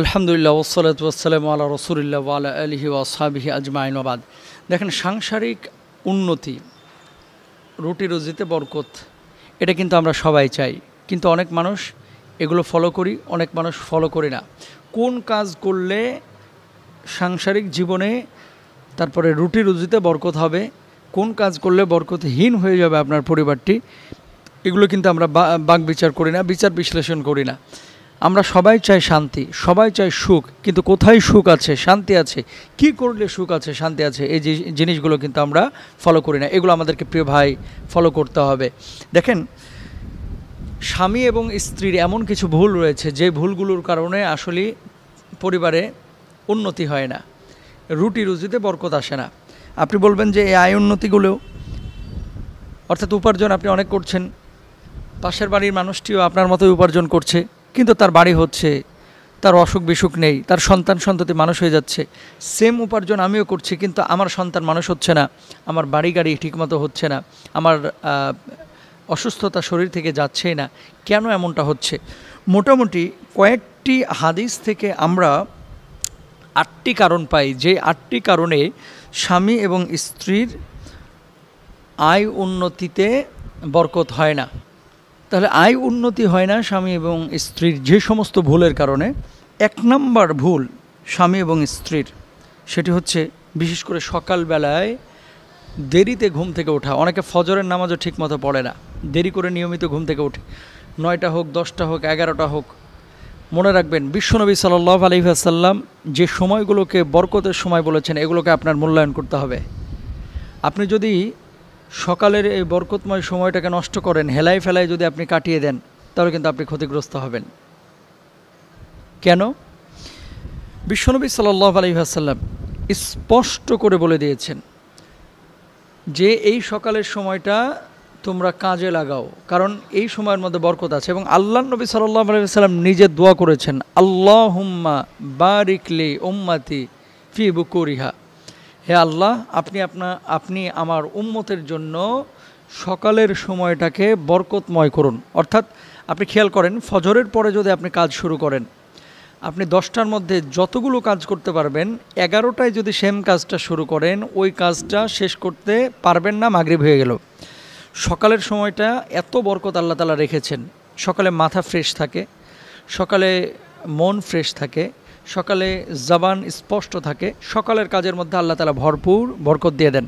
আলহামদুলিল্লাহ ওসলাত ওসালাম আল্লাহ রসুলিল্লাহ আল্লাহ আলহি ওয়াসাবিহি আবাদ দেখেন সাংসারিক উন্নতি রুটি রুজিতে বরকত এটা কিন্তু আমরা সবাই চাই কিন্তু অনেক মানুষ এগুলো ফলো করি অনেক মানুষ ফলো করি না কোন কাজ করলে সাংসারিক জীবনে তারপরে রুটি রুজিতে বরকত হবে কোন কাজ করলে বরকতহীন হয়ে যাবে আপনার পরিবারটি এগুলো কিন্তু আমরা বাক বিচার করি না বিচার বিশ্লেষণ করি না আমরা সবাই চাই শান্তি সবাই চাই সুখ কিন্তু কোথায় সুখ আছে শান্তি আছে কি করলে সুখ আছে শান্তি আছে এই জিনিসগুলো কিন্তু আমরা ফলো করি না এগুলো আমাদেরকে প্রিয় ভাই ফলো করতে হবে দেখেন স্বামী এবং স্ত্রীর এমন কিছু ভুল রয়েছে যে ভুলগুলোর কারণে আসলে পরিবারে উন্নতি হয় না রুটি রুজিতে বরকত আসে না আপনি বলবেন যে এই আয় উন্নতিগুলো অর্থাৎ উপার্জন আপনি অনেক করছেন পাশের বাড়ির মানুষটিও আপনার মতোই উপার্জন করছে কিন্তু তার বাড়ি হচ্ছে তার অসুখ বিসুখ নেই তার সন্তান সন্ততি মানুষ হয়ে যাচ্ছে সেম উপার্জন আমিও করছি কিন্তু আমার সন্তান মানুষ হচ্ছে না আমার বাড়ি গাড়ি ঠিকমতো হচ্ছে না আমার অসুস্থতা শরীর থেকে যাচ্ছেই না কেন এমনটা হচ্ছে মোটামুটি কয়েকটি হাদিস থেকে আমরা আটটি কারণ পাই যে আটটি কারণে স্বামী এবং স্ত্রীর আয় উন্নতিতে বরকত হয় না তাহলে আয় উন্নতি হয় না স্বামী এবং স্ত্রীর যে সমস্ত ভুলের কারণে এক নম্বর ভুল স্বামী এবং স্ত্রীর সেটি হচ্ছে বিশেষ করে সকালবেলায় দেরিতে ঘুম থেকে ওঠা অনেকে ফজরের নামাজও ঠিক মতো পড়ে না দেরি করে নিয়মিত ঘুম থেকে ওঠে নয়টা হোক দশটা হোক এগারোটা হোক মনে রাখবেন বিশ্বনবী সাল্লাহ আলহিহাসাল্লাম যে সময়গুলোকে বরকতের সময় বলেছেন এগুলোকে আপনার মূল্যায়ন করতে হবে আপনি যদি সকালের এই বরকতময় সময়টাকে নষ্ট করেন হেলাই ফেলায় যদি আপনি কাটিয়ে দেন তাহলে কিন্তু আপনি ক্ষতিগ্রস্ত হবেন কেন বিশ্বনবী সাল্লাহ আসাল্লাম স্পষ্ট করে বলে দিয়েছেন যে এই সকালের সময়টা তোমরা কাজে লাগাও কারণ এই সময়ের মধ্যে বরকত আছে এবং আল্লাহ নবী সাল্লাহ সাল্লাম নিজে দোয়া করেছেন আল্লাহ হুম্মা বারিকলি ওম্মাতি ফি বুকুরিহা হে আল্লাহ আপনি আপনা আপনি আমার উম্মতের জন্য সকালের সময়টাকে বরকতময় করুন অর্থাৎ আপনি খেয়াল করেন ফজরের পরে যদি আপনি কাজ শুরু করেন আপনি দশটার মধ্যে যতগুলো কাজ করতে পারবেন এগারোটায় যদি সেম কাজটা শুরু করেন ওই কাজটা শেষ করতে পারবেন না মাগরিব হয়ে গেল সকালের সময়টা এত বরকত আল্লাহ তালা রেখেছেন সকালে মাথা ফ্রেশ থাকে সকালে মন ফ্রেশ থাকে সকালে জবান স্পষ্ট থাকে সকালের কাজের মধ্যে আল্লাহ তালা ভরপুর বরকত দিয়ে দেন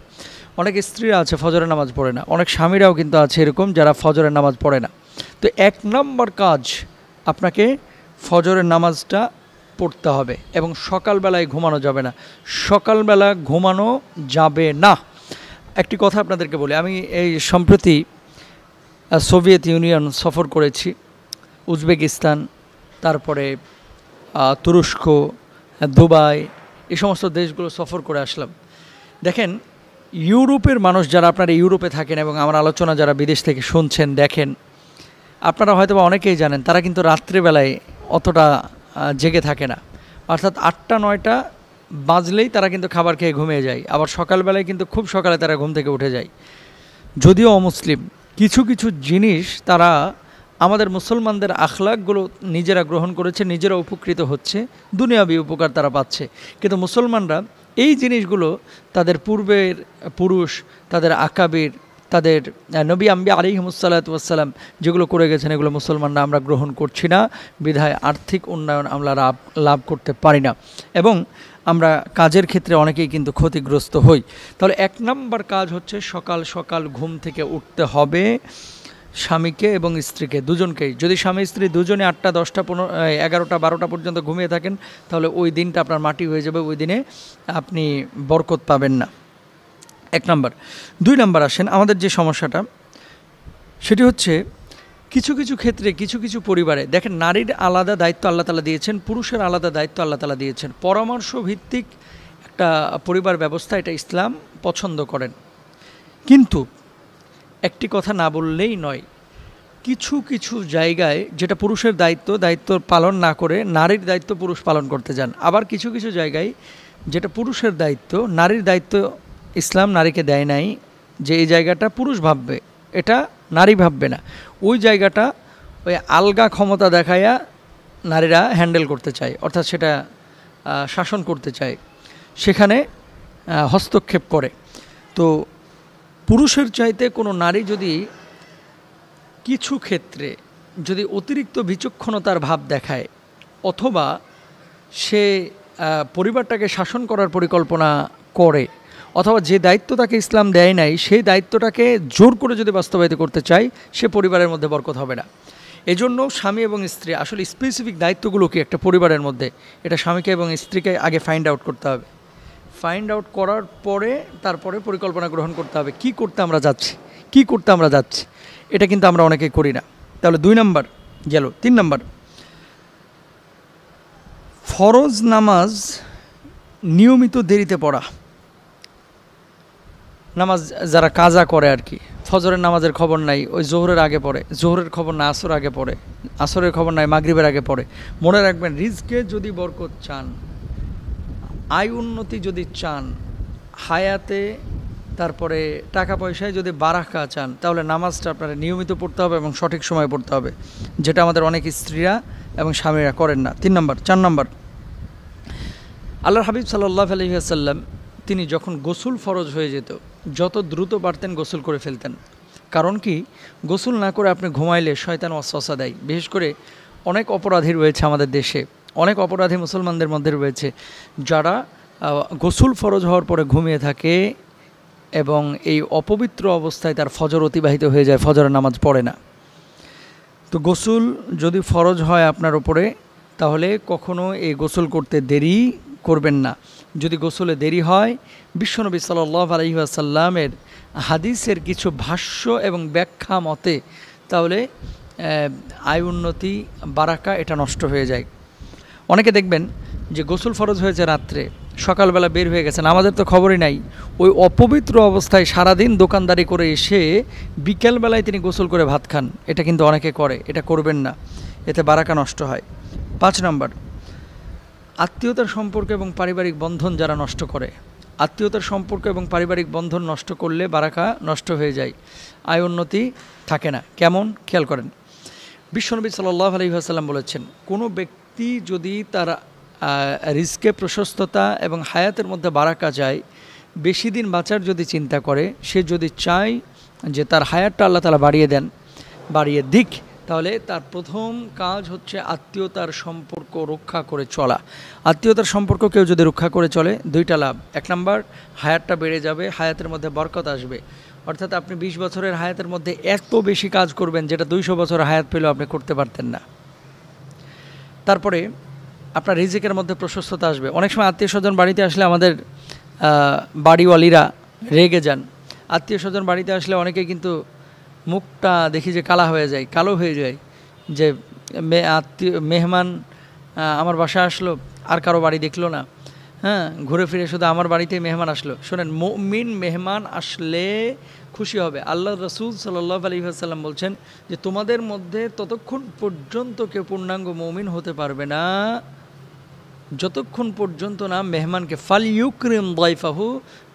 অনেক স্ত্রীরা আছে ফজরের নামাজ পড়ে না অনেক স্বামীরাও কিন্তু আছে এরকম যারা ফজরের নামাজ পড়ে না তো এক নম্বর কাজ আপনাকে ফজরের নামাজটা পড়তে হবে এবং সকালবেলায় ঘুমানো যাবে না সকালবেলা ঘুমানো যাবে না একটি কথা আপনাদেরকে বলি আমি এই সম্প্রতি সোভিয়েত ইউনিয়ন সফর করেছি উজবেকিস্তান তারপরে তুরস্ক দুবাই এই সমস্ত দেশগুলো সফর করে আসলাম দেখেন ইউরোপের মানুষ যারা আপনারা ইউরোপে থাকেন এবং আমার আলোচনা যারা বিদেশ থেকে শুনছেন দেখেন আপনারা হয়তো অনেকেই জানেন তারা কিন্তু রাত্রেবেলায় অতটা জেগে থাকে না অর্থাৎ আটটা নয়টা বাজলেই তারা কিন্তু খাবার খেয়ে ঘুমিয়ে যায় আবার সকালবেলায় কিন্তু খুব সকালে তারা ঘুম থেকে উঠে যায় যদিও অমুসলিম কিছু কিছু জিনিস তারা আমাদের মুসলমানদের আখলাকগুলো নিজেরা গ্রহণ করেছে নিজেরা উপকৃত হচ্ছে দুনিয়াবি উপকার তারা পাচ্ছে কিন্তু মুসলমানরা এই জিনিসগুলো তাদের পূর্বের পুরুষ তাদের আকাবির তাদের নবী আম্বি আলিহমুসাল্লাতাম যেগুলো করে গেছেন এগুলো মুসলমানরা আমরা গ্রহণ করছি না বিধায় আর্থিক উন্নয়ন আমরা লাভ লাভ করতে পারি না এবং আমরা কাজের ক্ষেত্রে অনেকেই কিন্তু ক্ষতিগ্রস্ত হই তাহলে এক নম্বর কাজ হচ্ছে সকাল সকাল ঘুম থেকে উঠতে হবে স্বামীকে এবং স্ত্রীকে দুজনকেই যদি স্বামী স্ত্রী দুজনে আটটা দশটা পনেরো এগারোটা বারোটা পর্যন্ত ঘুমিয়ে থাকেন তাহলে ওই দিনটা আপনার মাটি হয়ে যাবে ওই দিনে আপনি বরকত পাবেন না এক নম্বর দুই নম্বর আসেন আমাদের যে সমস্যাটা সেটি হচ্ছে কিছু কিছু ক্ষেত্রে কিছু কিছু পরিবারে দেখেন নারীর আলাদা দায়িত্ব আল্লাহ তালা দিয়েছেন পুরুষের আলাদা দায়িত্ব আল্লাহ তালা দিয়েছেন পরামর্শ ভিত্তিক একটা পরিবার ব্যবস্থা এটা ইসলাম পছন্দ করেন কিন্তু একটি কথা না বললেই নয় কিছু কিছু জায়গায় যেটা পুরুষের দায়িত্ব দায়িত্ব পালন না করে নারীর দায়িত্ব পুরুষ পালন করতে যান আবার কিছু কিছু জায়গায় যেটা পুরুষের দায়িত্ব নারীর দায়িত্ব ইসলাম নারীকে দেয় নাই যে এই জায়গাটা পুরুষ ভাববে এটা নারী ভাববে না ওই জায়গাটা ওই আলগা ক্ষমতা দেখাইয়া নারীরা হ্যান্ডেল করতে চায় অর্থাৎ সেটা শাসন করতে চায় সেখানে হস্তক্ষেপ করে তো পুরুষের চাইতে কোনো নারী যদি কিছু ক্ষেত্রে যদি অতিরিক্ত বিচক্ষণতার ভাব দেখায় অথবা সে পরিবারটাকে শাসন করার পরিকল্পনা করে অথবা যে দায়িত্ব তাকে ইসলাম দেয় নাই সেই দায়িত্বটাকে জোর করে যদি বাস্তবায়িত করতে চায় সে পরিবারের মধ্যে বরকত হবে না এজন্য স্বামী এবং স্ত্রী আসলে স্পেসিফিক দায়িত্বগুলো কি একটা পরিবারের মধ্যে এটা স্বামীকে এবং স্ত্রীকে আগে ফাইন্ড আউট করতে হবে ফাইন্ড আউট করার পরে তারপরে পরিকল্পনা গ্রহণ করতে হবে কি করতে আমরা যাচ্ছি কি করতে আমরা যাচ্ছি এটা কিন্তু আমরা অনেকে করি না তাহলে দুই নাম্বার গেল তিন নাম্বার ফরজ নামাজ নিয়মিত দেরিতে পড়া নামাজ যারা কাজা করে আর কি ফজরের নামাজের খবর নাই ওই জোহরের আগে পড়ে জোহরের খবর না আসর আগে পড়ে আসরের খবর নাই মাগরিবের আগে পড়ে মনে রাখবেন রিজকে যদি বরকত চান আয় উন্নতি যদি চান হায়াতে তারপরে টাকা পয়সায় যদি বারাকা চান তাহলে নামাজটা আপনারা নিয়মিত পড়তে হবে এবং সঠিক সময়ে পড়তে হবে যেটা আমাদের অনেক স্ত্রীরা এবং স্বামীরা করেন না তিন নম্বর চার নম্বর আল্লাহ হাবিব সাল্লাহ আলহিহাসাল্লাম তিনি যখন গোসল ফরজ হয়ে যেত যত দ্রুত পারতেন গোসল করে ফেলতেন কারণ কি গোসল না করে আপনি ঘুমাইলে শয়তান অস্বসা দেয় বিশেষ করে অনেক অপরাধী রয়েছে আমাদের দেশে অনেক অপরাধী মুসলমানদের মধ্যে রয়েছে যারা গোসল ফরজ হওয়ার পরে ঘুমিয়ে থাকে এবং এই অপবিত্র অবস্থায় তার ফজর অতিবাহিত হয়ে যায় ফজরের নামাজ পড়ে না তো গোসল যদি ফরজ হয় আপনার ওপরে তাহলে কখনো এই গোসল করতে দেরি করবেন না যদি গোসলে দেরি হয় বিশ্বনবী সাল্লাহ আলহিহাসাল্লামের হাদিসের কিছু ভাষ্য এবং ব্যাখ্যা মতে তাহলে আয় উন্নতি বারাকা এটা নষ্ট হয়ে যায় অনেকে দেখবেন যে গোসল ফরজ হয়েছে রাত্রে সকালবেলা বের হয়ে গেছেন আমাদের তো খবরই নাই ওই অপবিত্র অবস্থায় সারাদিন দোকানদারি করে এসে বিকেলবেলায় তিনি গোসল করে ভাত খান এটা কিন্তু অনেকে করে এটা করবেন না এতে বারাকা নষ্ট হয় পাঁচ নম্বর আত্মীয়তার সম্পর্ক এবং পারিবারিক বন্ধন যারা নষ্ট করে আত্মীয়তার সম্পর্ক এবং পারিবারিক বন্ধন নষ্ট করলে বারাকা নষ্ট হয়ে যায় আয় উন্নতি থাকে না কেমন খেয়াল করেন বিশ্বনবী সাল্লাহ আলহিহাসাল্লাম বলেছেন কোনো ব্যক্তি ব্যক্তি যদি তার রিস্কে প্রশস্ততা এবং হায়াতের মধ্যে বারাকা যায় বেশি দিন বাঁচার যদি চিন্তা করে সে যদি চায় যে তার হায়াতটা আল্লাহ তালা বাড়িয়ে দেন বাড়িয়ে দিক তাহলে তার প্রথম কাজ হচ্ছে আত্মীয়তার সম্পর্ক রক্ষা করে চলা আত্মীয়তার সম্পর্ক কেউ যদি রক্ষা করে চলে দুইটা লাভ এক নম্বর হায়াতটা বেড়ে যাবে হায়াতের মধ্যে বরকত আসবে অর্থাৎ আপনি ২০ বছরের হায়াতের মধ্যে এত বেশি কাজ করবেন যেটা দুইশো বছরের হায়াত পেলেও আপনি করতে পারতেন না তারপরে আপনার রিজিকের মধ্যে প্রশস্ততা আসবে অনেক সময় আত্মীয় স্বজন বাড়িতে আসলে আমাদের বাড়িওয়ালিরা রেগে যান আত্মীয় স্বজন বাড়িতে আসলে অনেকে কিন্তু মুখটা দেখি যে কালা হয়ে যায় কালো হয়ে যায় যে আত্মীয় মেহমান আমার বাসায় আসলো আর কারো বাড়ি দেখলো না হ্যাঁ ঘুরে ফিরে শুধু আমার বাড়িতেই মেহমান আসলো শোনেন মিন মেহমান আসলে খুশি হবে আল্লাহ রসুল সাল্লাহ সাল্লাম বলছেন যে তোমাদের মধ্যে ততক্ষণ পর্যন্ত কেউ পূর্ণাঙ্গ মৌমিন হতে পারবে না যতক্ষণ পর্যন্ত না মেহমানকে ফাল ইউক্রিম দাইফাহু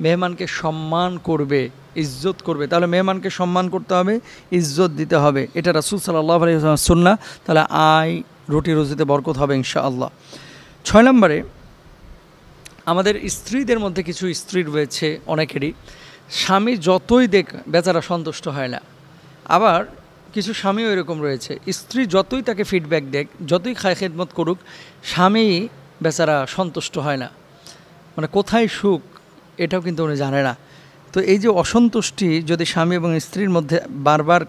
মেহমানকে সম্মান করবে ইজ্জত করবে তাহলে মেহমানকে সম্মান করতে হবে ইজ্জত দিতে হবে এটা রাসুল সাল্লাহ সাল্লাম সুন্না তাহলে আয় রুটি রুজিতে বরকত হবে ইনশাআল্লাহ ছয় নম্বরে আমাদের স্ত্রীদের মধ্যে কিছু স্ত্রী রয়েছে অনেকেরই স্বামী যতই দেখ বেচারা সন্তুষ্ট হয় না আবার কিছু স্বামীও এরকম রয়েছে স্ত্রী যতই তাকে ফিডব্যাক দেখ যতই খায় খেদমত করুক স্বামী বেচারা সন্তুষ্ট হয় না মানে কোথায় সুখ এটাও কিন্তু উনি জানে না তো এই যে অসন্তুষ্টি যদি স্বামী এবং স্ত্রীর মধ্যে বারবার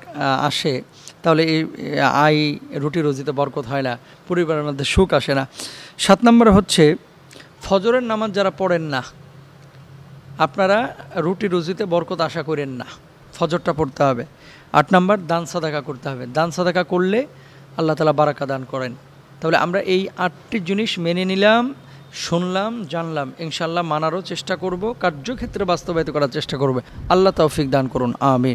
আসে তাহলে এই আয় রুটি রুজিতে বরকত হয় না পরিবারের মধ্যে সুখ আসে না সাত নম্বরে হচ্ছে ফজরের নামাজ যারা পড়েন না আপনারা রুটি রুজিতে বরকত আশা করেন না ফজরটা পড়তে হবে আট নাম্বার দান সাদাকা করতে হবে দান সাদাকা করলে আল্লাহ তালা বারাকা দান করেন তাহলে আমরা এই আটটি জিনিস মেনে নিলাম শুনলাম জানলাম ইনশাল্লাহ মানারও চেষ্টা করব কার্যক্ষেত্রে বাস্তবায়িত করার চেষ্টা করবে আল্লাহ তৌফিক দান করুন আমিন